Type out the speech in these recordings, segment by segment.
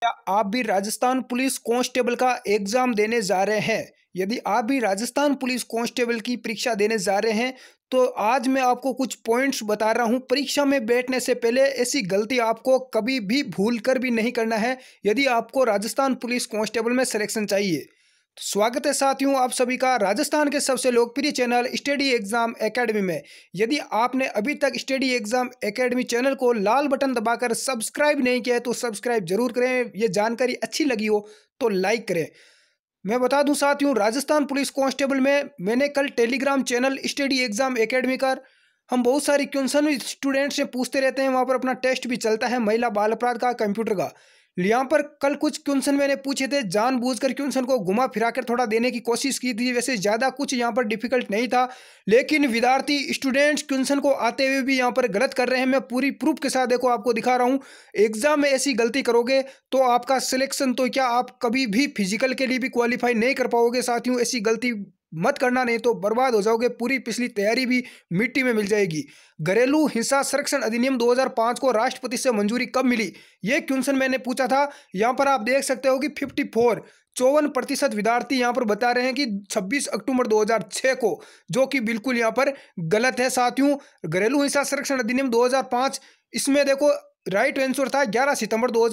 क्या आप भी राजस्थान पुलिस कांस्टेबल का एग्जाम देने जा रहे हैं यदि आप भी राजस्थान पुलिस कांस्टेबल की परीक्षा देने जा रहे हैं तो आज मैं आपको कुछ पॉइंट्स बता रहा हूं परीक्षा में बैठने से पहले ऐसी गलती आपको कभी भी भूल कर भी नहीं करना है यदि आपको राजस्थान पुलिस कांस्टेबल में सिलेक्शन चाहिए स्वागत है साथियों आप सभी का राजस्थान के सबसे लोकप्रिय चैनल स्टडी एग्जाम एकेडमी में यदि आपने अभी तक स्टडी एग्जाम एकेडमी चैनल को लाल बटन दबाकर सब्सक्राइब नहीं किया है तो सब्सक्राइब जरूर करें ये जानकारी अच्छी लगी हो तो लाइक करें मैं बता दूं साथियों राजस्थान पुलिस कांस्टेबल में मैंने कल Telegram channel study exam academy कर हम बहुत सारी क्वेश्चन स्टूडेंट्स से पूछते रहते हैं वहाँ पर अपना टेस्ट भी चलता है महिला बाल अपराध का कंप्यूटर का यहाँ पर कल कुछ क्वेश्चन मैंने पूछे थे जानबूझकर क्वेश्चन को घुमा फिरा कर थोड़ा देने की कोशिश की थी वैसे ज़्यादा कुछ यहाँ पर डिफिकल्ट नहीं था लेकिन विद्यार्थी स्टूडेंट्स क्वेश्चन को आते हुए भी यहाँ पर गलत कर रहे हैं मैं पूरी प्रूफ के साथ देखो आपको दिखा रहा हूँ एग्जाम में ऐसी गलती करोगे तो आपका सिलेक्शन तो क्या आप कभी भी फिजिकल के लिए भी क्वालिफाई नहीं कर पाओगे साथियों ऐसी गलती मत करना नहीं तो बर्बाद हो जाओगे पूरी पिछली तैयारी भी मिट्टी में मिल जाएगी घरेलू हिंसा संरक्षण अधिनियम 2005 को राष्ट्रपति से मंजूरी कब मिली ये क्वेश्चन मैंने पूछा था यहाँ पर आप देख सकते हो कि 54 चौवन प्रतिशत विद्यार्थी यहाँ पर बता रहे हैं कि 26 अक्टूबर 2006 को जो कि बिल्कुल यहाँ पर गलत है साथियों घरेलू हिंसा संरक्षण अधिनियम दो इसमें देखो राइट आंसर था ग्यारह सितंबर दो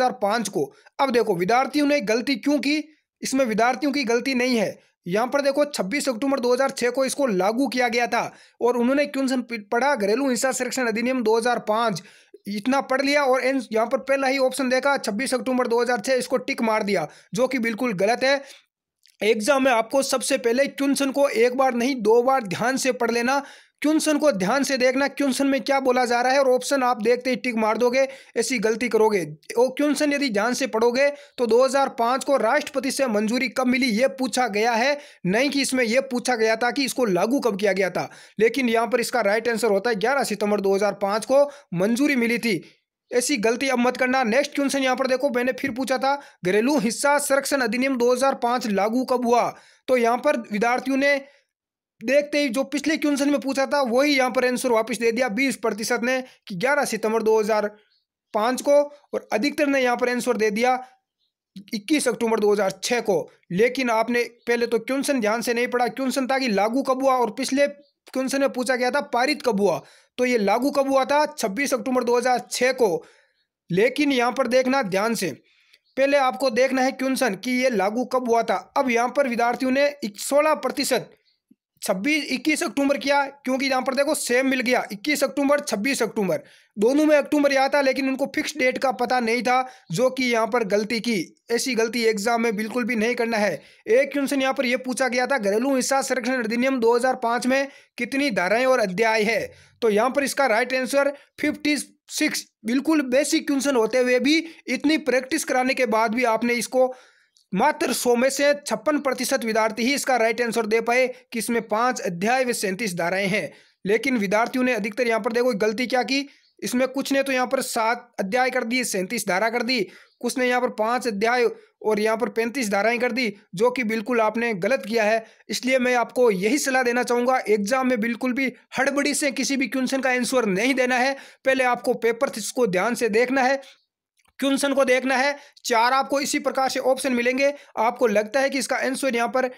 को अब देखो विद्यार्थियों ने गलती क्यों की इसमें विद्यार्थियों की गलती नहीं है यहाँ पर देखो 26 अक्टूबर 2006 को इसको लागू किया गया था और उन्होंने क्यों पढ़ा घरेलू हिंसा संरक्षण अधिनियम 2005 इतना पढ़ लिया और एन यहाँ पर पहला ही ऑप्शन देखा 26 अक्टूबर 2006 इसको टिक मार दिया जो कि बिल्कुल गलत है एग्जाम में आपको सबसे पहले क्वेश्चन को एक बार नहीं दो बार ध्यान से पढ़ लेना क्वेश्चन को ध्यान से देखना क्वेश्चन में क्या बोला जा रहा है और ऑप्शन आप देखते ही टिक मार दोगे ऐसी गलती करोगे और क्वेश्चन यदि ध्यान से पढ़ोगे तो 2005 को राष्ट्रपति से मंजूरी कब मिली ये पूछा गया है नहीं कि इसमें यह पूछा गया था कि इसको लागू कब किया गया था लेकिन यहाँ पर इसका राइट आंसर होता है ग्यारह सितंबर दो को मंजूरी मिली थी ऐसी गलती अब मत करना नेक्स्ट क्वेश्चन यहाँ पर देखो मैंने फिर पूछा था घरेलू हिस्सा संरक्षण अधिनियम 2005 लागू कब हुआ तो यहाँ पर विद्यार्थियों ने देखते ही जो पिछले क्वेश्चन में पूछा था वही यहाँ पर आंसर वापस दे दिया बीस प्रतिशत ने कि ग्यारह सितंबर 2005 को और अधिकतर ने यहाँ पर आंसर दे दिया 21 अक्टूबर 2006 को लेकिन आपने पहले तो क्वेश्चन ध्यान से नहीं पढ़ा क्वेश्चन था कि लागू कब हुआ और पिछले क्वेश्चन में पूछा गया था पारित कब हुआ तो ये लागू कब हुआ था छब्बीस अक्टूबर 2006 को लेकिन यहाँ पर देखना ध्यान से पहले आपको देखना है क्वेश्चन कि ये लागू कब हुआ था अब यहाँ पर विद्यार्थियों ने सोलह प्रतिशत छब्बीस इक्कीस अक्टूबर किया क्योंकि यहाँ पर देखो सेम मिल गया इक्कीस अक्टूबर छब्बीस अक्टूबर दोनों में अक्टूबर यहाँ था लेकिन उनको फिक्स डेट का पता नहीं था जो कि यहाँ पर गलती की ऐसी गलती एग्जाम में बिल्कुल भी नहीं करना है एक क्वेश्चन यहाँ पर यह पूछा गया था घरेलू हिस्सा संरक्षण अधिनियम दो में कितनी धाराएं और अध्याय है तो यहाँ पर इसका राइट आंसर फिफ्टी सिक्स बिल्कुल बेसिक क्वेश्चन होते हुए भी इतनी प्रैक्टिस कराने के बाद भी आपने इसको मात्र सौ में से छप्पन प्रतिशत विद्यार्थी ही इसका राइट आंसर दे पाए कि इसमें पांच अध्याय व सैंतीस धाराएं हैं लेकिन विद्यार्थियों ने अधिकतर यहाँ पर देखो गलती क्या की इसमें कुछ ने तो यहाँ पर सात अध्याय कर दिए सैंतीस धारा कर दी कुछ ने यहाँ पर पांच अध्याय और यहाँ पर पैंतीस धाराएं कर दी जो कि बिल्कुल आपने गलत किया है इसलिए मैं आपको यही सलाह देना चाहूँगा एग्जाम में बिल्कुल भी हड़बड़ी से किसी भी क्वेश्चन का आंसर नहीं देना है पहले आपको पेपर को ध्यान से देखना है क्वेश्चन को देखना है चार आपको इसी प्रकार से ऑप्शन मिलेंगे आपको लगता है कि इसका आंसर यहाँ पर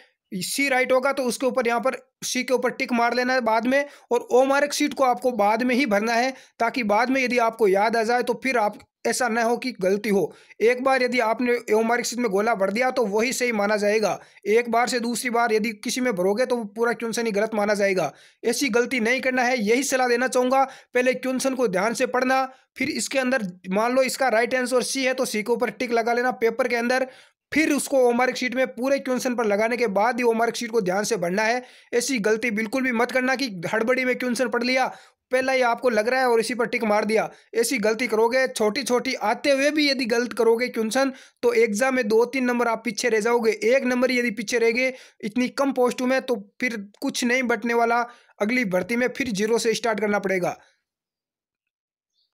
सी राइट होगा तो उसके ऊपर यहाँ पर सी के ऊपर टिक मार लेना है बाद में और ओ मार्क शीट को आपको बाद में ही भरना है ताकि बाद में यदि आपको याद आ जाए तो फिर आप ऐसा न हो कि गलती हो एक बार यदि आपने एवमारिक स्थिति में गोला भर दिया तो वही सही माना जाएगा एक बार से दूसरी बार यदि किसी में भरोगे तो पूरा क्यूनसन ही गलत माना जाएगा ऐसी गलती नहीं करना है यही सलाह देना चाहूँगा पहले क्यूनसन को ध्यान से पढ़ना फिर इसके अंदर मान लो इसका राइट आंसर सी है तो सी के ऊपर टिक लगा लेना पेपर के अंदर फिर उसको होमवर्क शीट में पूरे क्वेश्चन पर लगाने के बाद ही होमवर्क शीट को ध्यान से भरना है ऐसी गलती बिल्कुल भी मत करना कि हड़बड़ी में क्वेश्चन पढ़ लिया पहला ही आपको लग रहा है और इसी पर टिक मार दिया ऐसी गलती करोगे छोटी छोटी आते हुए भी यदि गलत करोगे क्वेश्चन तो एग्जाम में दो तीन नंबर आप पीछे रह जाओगे एक नंबर यदि पीछे रह गए इतनी कम पोस्टों में तो फिर कुछ नहीं बटने वाला अगली भर्ती में फिर जीरो से स्टार्ट करना पड़ेगा